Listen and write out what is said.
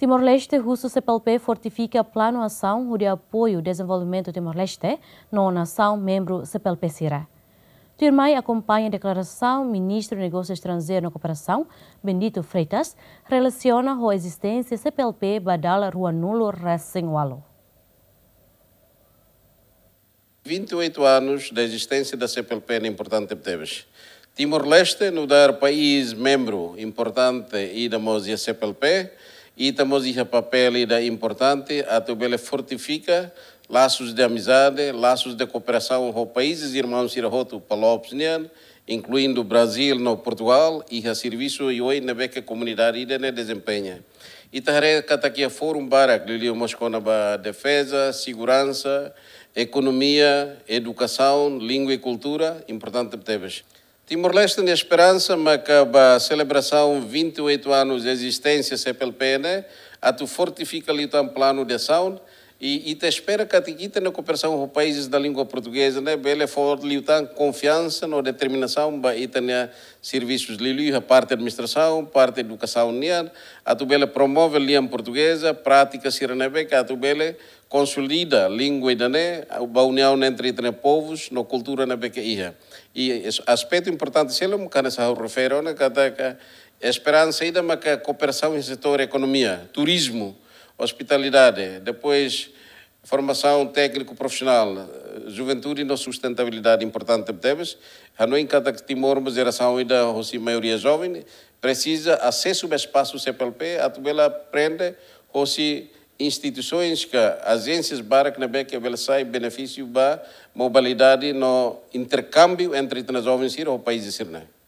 Timor-Leste, russo CPLP fortifica plano ação de apoio ao desenvolvimento Timor-Leste, não nação membro cplp Sira. Turmai acompanha a declaração ministro de Negócios Estrangeiros na Cooperação, Benito Freitas, relaciona a existência CPLP Badal Ruanulo Rasenwalo. 28 anos da existência da CPLP na importante Tebes. Timor-Leste, no dar país membro importante e da Mosia CPLP, Estamos em papel da importante, a Tubele fortifica laços de amizade, laços de cooperação com países irmãos Sirahoto Palopsnian, incluindo Brasil no Portugal, e a serviço e hoje na beca comunidade ne desempenha. E também cataquia tá fórum para Lilio Moscona ba defesa, segurança, economia, educação, língua e cultura, importante teves. Timor-Leste na Esperança marca a celebração 28 anos de existência CPLPN, é né? ato fortifica o plano de ação e, e te espera que a na cooperação com países da língua portuguesa, né? Ele for lhe confiança na determinação, e tenha serviços lhe a parte da administração, parte da educação união, a tu bela promove a língua portuguesa, prática siranebe, que a tu bela consolida a língua da né, a união entre os povos, na cultura na beca ia. E aspecto importante, se ele me cana se refere, né? Que a esperança ainda, mas que a cooperação em setor economia, turismo, hospitalidade, depois formação técnico profissional, juventude e na sustentabilidade importante temos. A no encanta que timormos geração ainda a maioria jovem precisa acesso ao espaço CPLP, a tubela aprende ou se instituições que agências barra que na beca ela sai benefício da mobilidade no intercâmbio entre os jovens e o país de Sirna.